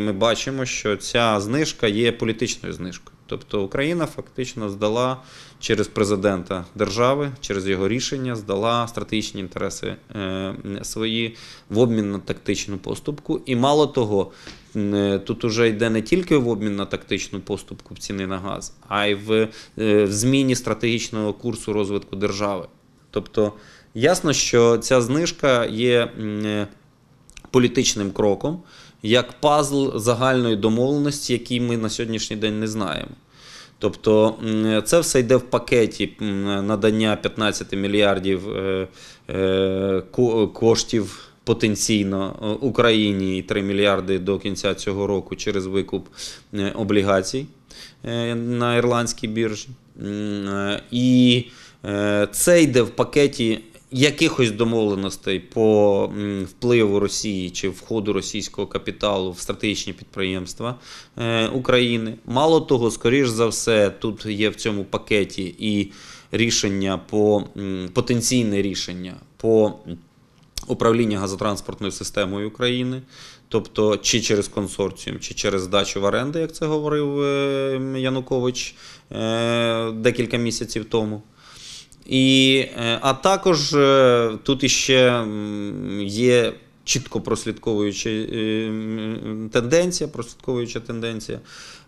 Ми бачимо, що ця знижка є політичною знижкою. Тобто Україна фактично здала через президента держави, через його рішення, здала стратегічні інтереси е, свої в обмін на тактичну поступку. І мало того, е, тут уже йде не тільки в обмін на тактичну поступку ціни на газ, а й е, в зміні стратегічного курсу розвитку держави. Тобто, ясно, що ця знижка є політичним кроком як пазл загальної домовленості, який ми на сьогоднішній день не знаємо. Тобто це все йде в пакеті надання 15 мільярдів е, е, коштів потенційно е, Україні і 3 мільярди до кінця цього року через викуп облігацій на ірландській біржі. І це йде в пакеті Якихось домовленостей по впливу Росії чи входу російського капіталу в стратегічні підприємства е, України. Мало того, скоріш за все, тут є в цьому пакеті і рішення по потенційне рішення по управління газотранспортною системою України. Тобто, чи через консорціум, чи через здачу в оренди, як це говорив е, Янукович е, декілька місяців тому. І, е, А також е, тут іще є чітко прослідковуюча е, тенденція, прослідковуюча тенденція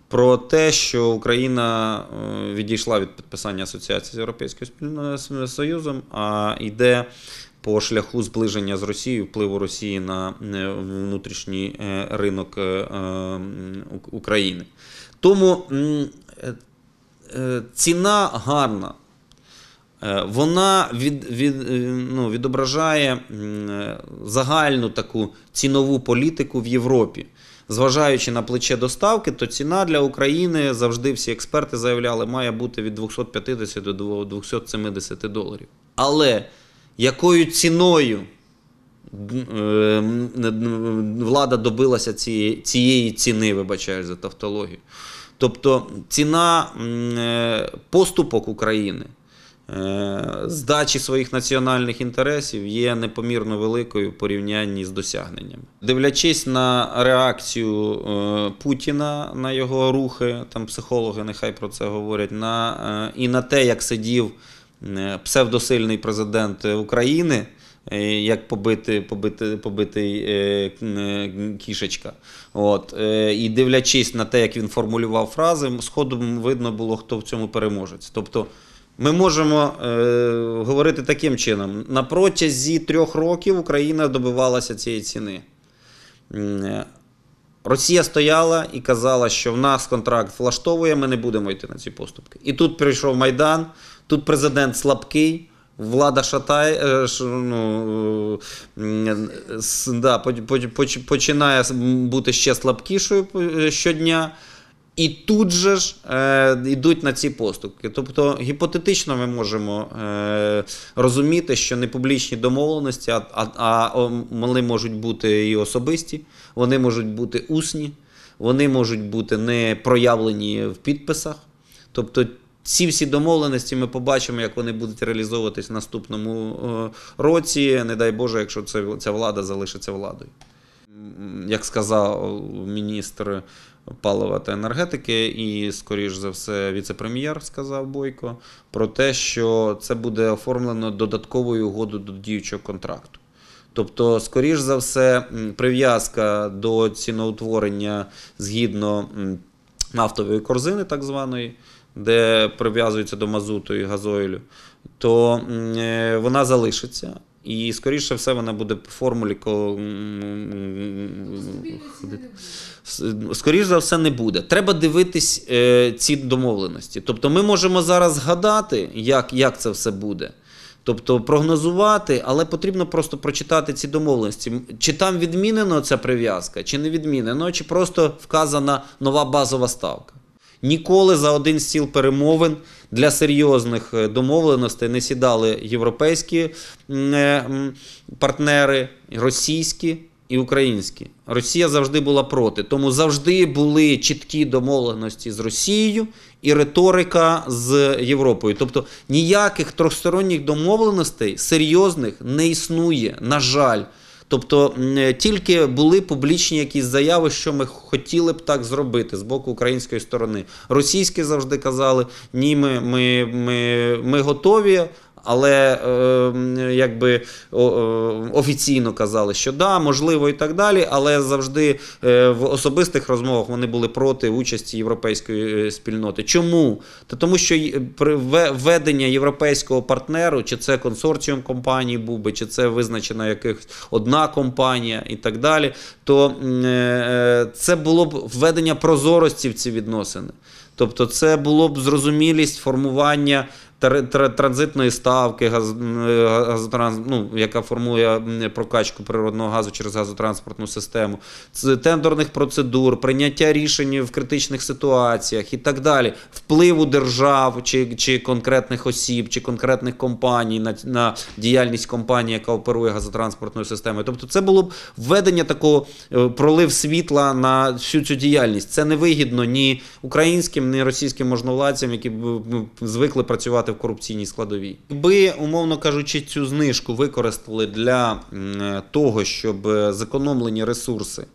про те, що Україна відійшла від підписання асоціації з Європейським союзом, а йде по шляху зближення з Росією, впливу Росії на внутрішній ринок України. Тому ціна гарна. Е, вона від, від, е, ну, відображає е, загальну таку цінову політику в Європі. Зважаючи на плече доставки, то ціна для України завжди всі експерти заявляли, має бути від 250 до 270 доларів. Але якою ціною влада добилася цієї, цієї ціни, вибачаю за тавтологію? Тобто ціна поступок України. Е, здачі своїх національних інтересів є непомірно великою в порівнянні з досягненнями. Дивлячись на реакцію е, Путіна на його рухи, там психологи нехай про це говорять, на, е, і на те, як сидів псевдосильний президент України. Як побити побити, побитий кішечка. От. і дивлячись на те, як він формулював фрази, сходом видно було, хто в цьому переможець. Тобто ми можемо е, говорити таким чином: на протязі трьох років Україна добивалася цієї ціни. Е, Росія стояла і казала, що в нас контракт влаштовує, ми не будемо йти на ці поступки. І тут прийшов Майдан, тут президент слабкий, влада шатає, ну, да, починає бути ще слабкішою е, щодня. І тут же ж е, йдуть на ці поступки. Тобто гіпотетично ми можемо е, розуміти, що не публічні домовленості, а, а, а вони можуть бути і особисті, вони можуть бути усні, вони можуть бути не проявлені в підписах. Тобто ці всі домовленості ми побачимо, як вони будуть реалізовуватись в наступному е, році. Не дай Боже, якщо це ця влада залишиться владою. Як сказав міністр палива та енергетики, і, скоріш за все, віце-прем'єр сказав Бойко про те, що це буде оформлено додатковою угодою до діючого контракту. Тобто, скоріш за все, прив'язка до ціноутворення згідно нафтової корзини, так званої, де прив'язується до мазуту і газоїлю, то е, вона залишиться. І, скоріше все, вона буде по формулі ходити. Скоріше за все, не буде. Треба дивитись е, ці домовленості. Тобто, ми можемо зараз згадати, як, як це все буде. Тобто прогнозувати, але потрібно просто прочитати ці домовленості. Чи там відмінена ця прив'язка, чи не відмінено, чи просто вказана нова базова ставка. Ніколи за один стіл перемовин для серйозних е, домовленостей не сідали європейські е, партнери, російські. І українські Росія завжди була проти, тому завжди були чіткі домовленості з Росією і риторика з Європою. Тобто ніяких трьохсторонніх домовленостей серйозних не існує, на жаль. Тобто тільки були публічні якісь заяви, що ми хотіли б так зробити з боку української сторони. Російські завжди казали, ні, ми, ми, ми, ми готові але е, якби офіційно казали, що да, можливо і так далі. Але завжди е, в особистих розмовах вони були проти участі європейської е, спільноти. Чому? Та тому, що введення європейського партнеру, чи це консорціум компаній був би, чи це визначена якихось одна компанія і так далі, то е, е, це було б введення прозорості в ці відносини. Тобто це було б зрозумілість формування транзитної ставки, газ, газотранс, ну, яка формує прокачку природного газу через газотранспортну систему, тендерних процедур, прийняття рішень в критичних ситуаціях і так далі, впливу держав чи чи конкретних осіб, чи конкретних компаній на на діяльність компанії, яка оперує газотранспортною системою. Тобто, це було б введення такого е, пролив світла на всю цю діяльність. Це не вигідно ні українським, ні російським можновладцям, які б звикли працювати в корупційній складовій. Якби, умовно кажучи, цю знижку використали для того, щоб зекономлені ресурси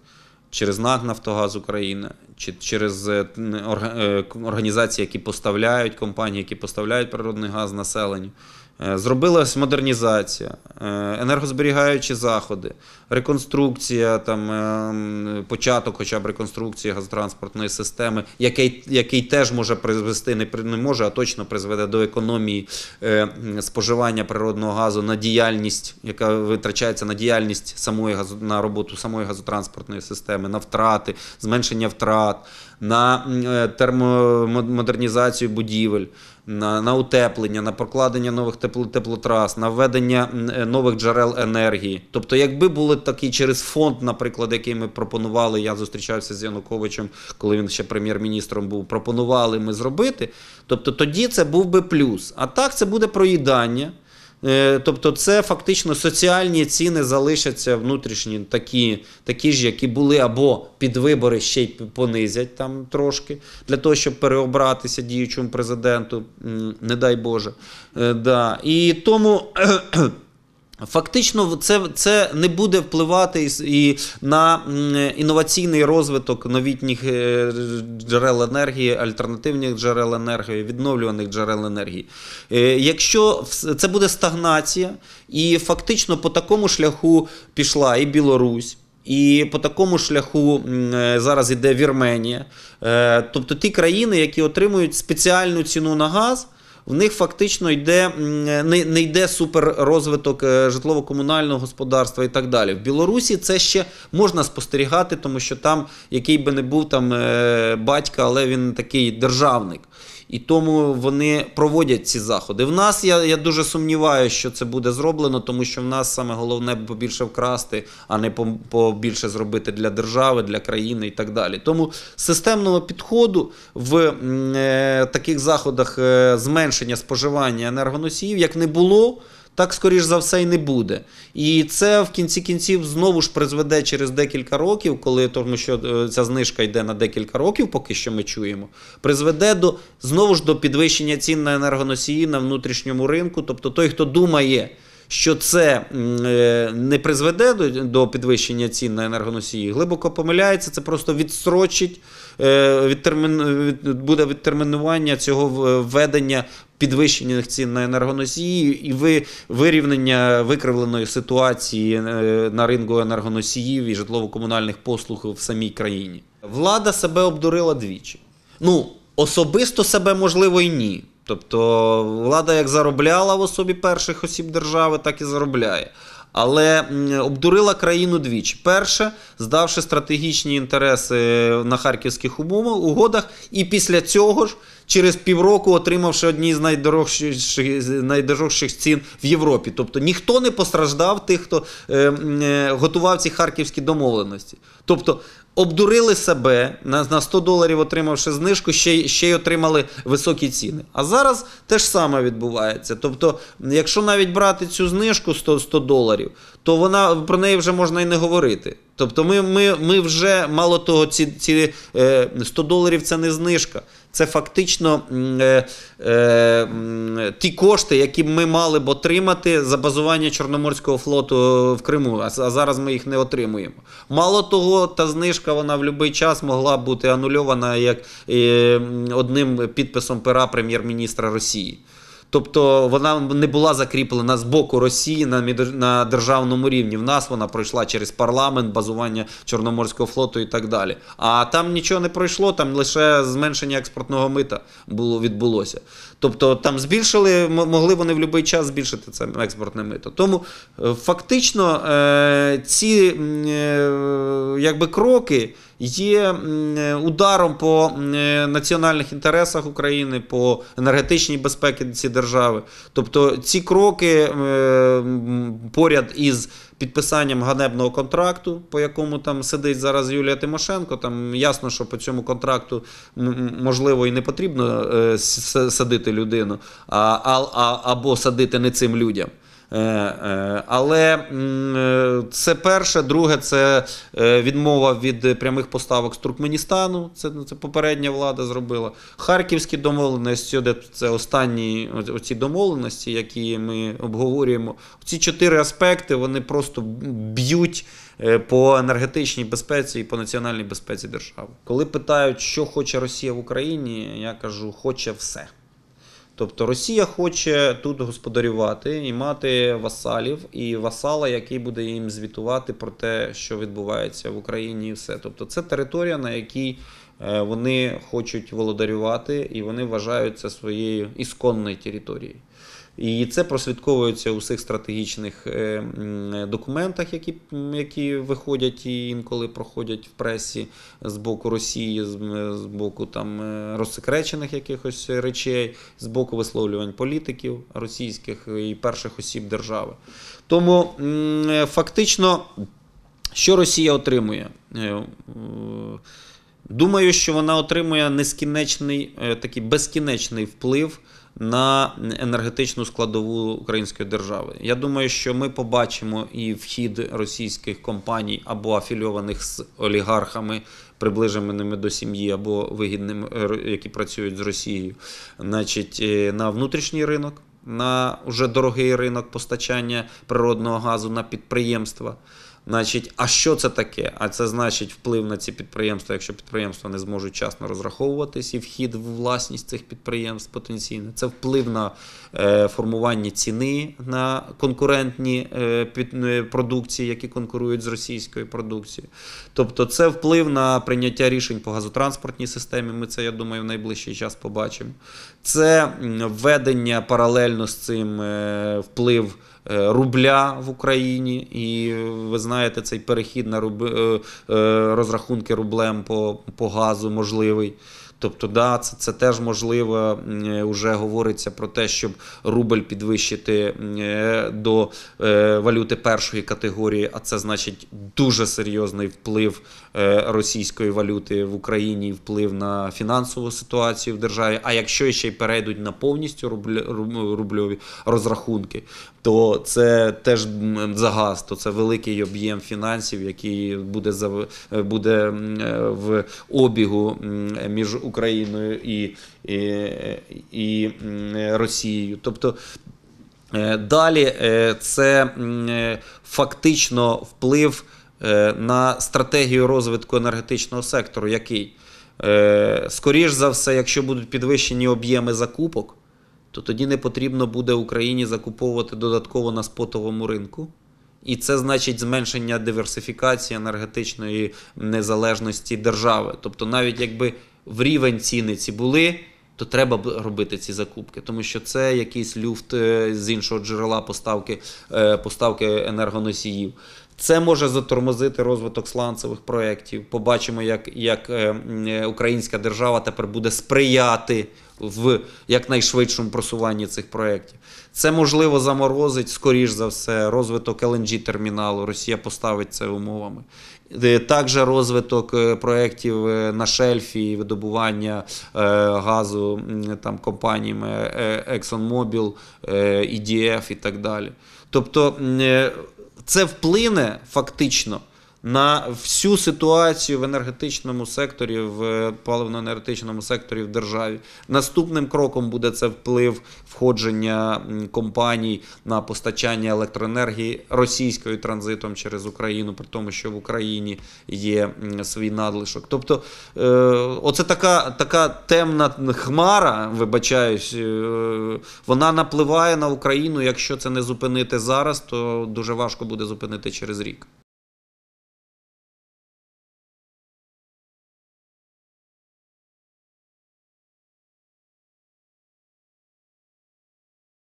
через НАК Нафтогаз Україна чи через е, е, організації, які поставляють компанії, які поставляють природний газ населенню. Е, зробилась модернізація, е, енергозберігаючі заходи, реконструкція, там, е, початок хоча б реконструкції газотранспортної системи, який який теж може призвести, не, не може, а точно призведе до економії споживання природного газу на діяльність, яка витрачається на діяльність самої на роботу самої газотранспортної системи, на втрати, зменшення втрат, на е, термомодернізацію будівель, на на утеплення, на прокладення нових теплотрас, на введення е, нових джерел енергії. Тобто, якби були такі через фонд, наприклад, який ми пропонували, я зустрічався з Януковичем, коли він ще прем'єр-міністром був, пропонували ми зробити. Тобто тоді це був би плюс. А так це буде проїдання. Е, тобто, це фактично соціальні ціни залишаться внутрішні, такі такі ж, які були, або під вибори ще й понизять там трошки для того, щоб переобратися діючому президенту, не дай Боже. Е, да. І тому. Фактично, це це не буде впливати і на інноваційний розвиток новітніх е, джерел енергії, альтернативних джерел енергії, відновлюваних джерел енергії. Е, якщо це буде стагнація, і фактично по такому шляху пішла і Білорусь. І по такому шляху е, зараз іде Вірменія, тобто ті країни, які отримують спеціальну ціну на газ в них фактично йде не не йде супер розвиток е, житлово-комунального господарства і так далі. В Білорусі це ще можна спостерігати, тому що там який би не був там е, батька, але він такий державник і тому вони проводять ці заходи. В нас я я дуже сумніваюся, що це буде зроблено, тому що в нас саме головне побільше вкрасти, а не побільше зробити для держави, для країни і так далі. Тому системного підходу в е, таких заходах е, зменшення споживання енергоносіїв як не було так скоріш за все і не буде. І це в кінці кінців знову ж призведе через декілька років, коли тому що е, ця знижка йде на декілька років, поки що ми чуємо, призведе до знову ж до підвищення цін на енергоносії на внутрішньому ринку. Тобто той, хто думає. Що це е, не призведе до підвищення цін на енергоносії, глибоко помиляється. Це просто відстрочить е, відтермін, буде відтермінування цього введення Підвищення цін на енергоносії і ви вирівнення викривленої ситуації е, на ринку енергоносіїв і житлово-комунальних послуг в самій країні. Влада себе обдурила двічі. Ну, особисто себе можливо і ні. Тобто влада як заробляла в особі перших осіб держави, так і заробляє. Але обдурила країну двічі: перше, здавши стратегічні інтереси на харківських умовах угодах, і після цього ж через півроку отримавши одні з найдорожчих найдорожчих цін в Європі. Тобто ніхто не постраждав тих, хто е, е, готував ці харківські домовленості. Тобто обдурили себе на, на 100 доларів, отримавши знижку, ще ще й отримали високі ціни. А зараз те ж саме відбувається. Тобто, якщо навіть брати цю знижку 100 100 доларів, то вона про неї вже можна і не говорити. Тобто, ми ми, ми вже мало того, ці ці 100 е, доларів це не знижка це фактично е, е, ті кошти, які ми мали б отримати за базування Чорноморського флоту в Криму. А, зараз ми їх не отримуємо. Мало того, та знижка вона в будь-який час могла бути анульована як е, одним підписом пера прем'єр-міністра Росії. Тобто вона не була закріплена з боку Росії на на державному рівні. В нас вона пройшла через парламент, базування Чорноморського флоту і так далі. А там нічого не пройшло, там лише зменшення експортного мита було відбулося. Тобто там збільшили, могли вони в будь-який час збільшити це експортне мито. Тому е, фактично е, ці. Е, якби кроки є ударом по національних інтересах України, по енергетичній безпеці держави. Тобто ці кроки е, поряд із підписанням ганебного контракту, по якому там сидить зараз Юлія Тимошенко. Там ясно, що по цьому контракту можливо і не потрібно е, садити людину, а, а, або садити не цим людям. Е, е, але е, це перше, друге, це відмова від прямих поставок з Туркменістану. Це це попередня влада зробила. Харківські домовленості це останні оці домовленості, які ми обговорюємо. Ці чотири аспекти вони просто б'ють. По енергетичній безпеці і по національній безпеці держави, коли питають, що хоче Росія в Україні, я кажу, хоче все. Тобто Росія хоче тут господарювати і мати васалів і васала, який буде їм звітувати про те, що відбувається в Україні, і все. Тобто, це територія, на якій е, вони хочуть володарювати, і вони вважаються своєю ісконною територією. І це прослідковується у всіх стратегічних е, документах, які які виходять і інколи проходять в пресі з боку Росії, з е, боку там е, розсекречених якихось речей, з боку висловлювань політиків російських і перших осіб держави. Тому фактично, що Росія отримує? Думаю, що вона отримує нескінченний такий безкінечний вплив на енергетичну складову української держави. Я думаю, що ми побачимо і вхід російських компаній або афільованих з олігархами, приближеними до сім'ї, або вигідними е, які працюють з Росією, значить, е, на внутрішній ринок. На вже дорогий ринок постачання природного газу на підприємства. Значить, а що це таке? А це значить вплив на ці підприємства, якщо підприємства не зможуть часно розраховуватись і вхід в власність цих підприємств потенційно. Це вплив на е, формування ціни на конкурентні е, під, е, продукції, які конкурують з російською продукцією. Тобто, це вплив на прийняття рішень по газотранспортній системі. Ми це, я думаю, в найближчий час побачимо. Це введення паралельно з цим е, вплив. Е, рубля в Україні, і ви знаєте, цей перехід на руб... Е, е, розрахунки рублем по по газу можливий. Тобто, да, це це теж можливо. вже говориться про те, щоб рубль підвищити до валюти першої категорії, а це значить дуже серйозний вплив російської валюти в Україні, вплив на фінансову ситуацію в державі. А якщо ще й перейдуть на повністю рубльові розрахунки, то це теж загаз, то це великий об'єм фінансів, який буде е, буде е, в обігу між Україною і, і, і Росією. Тобто е, далі це фактично вплив на стратегію розвитку енергетичного сектору, який скоріш за все, якщо будуть підвищені об'єми закупок то тоді не потрібно буде Україні закуповувати додатково на спотовому ринку. І це значить зменшення диверсифікації енергетичної незалежності держави. Тобто, навіть якби в рівень ціни ці були, то треба б робити ці закупки, тому що це якийсь люфт е, з іншого джерела поставки, е, поставки енергоносіїв. Це може затормозити розвиток сланцевих проєктів. Побачимо, як як е, е, українська держава тепер буде сприяти в якнайшвидшому просуванні цих проєктів. Це можливо заморозить, скоріш за все, розвиток лнг терміналу. Росія поставить це умовами. Е, також розвиток проєктів на шельфі, і видобування газу там компаніями ExxonMobil, EDF і так далі. Тобто це вплине фактично на всю ситуацію в енергетичному секторі, в е, паливно-енергетичному секторі в державі. Наступним кроком буде це вплив входження компаній на постачання електроенергії російською транзитом через Україну, при тому, що в Україні є свій надлишок. Тобто, е, оце така така темна хмара, вибачаюсь, е, вона напливає на Україну. Якщо це не зупинити зараз, то дуже важко буде зупинити через рік.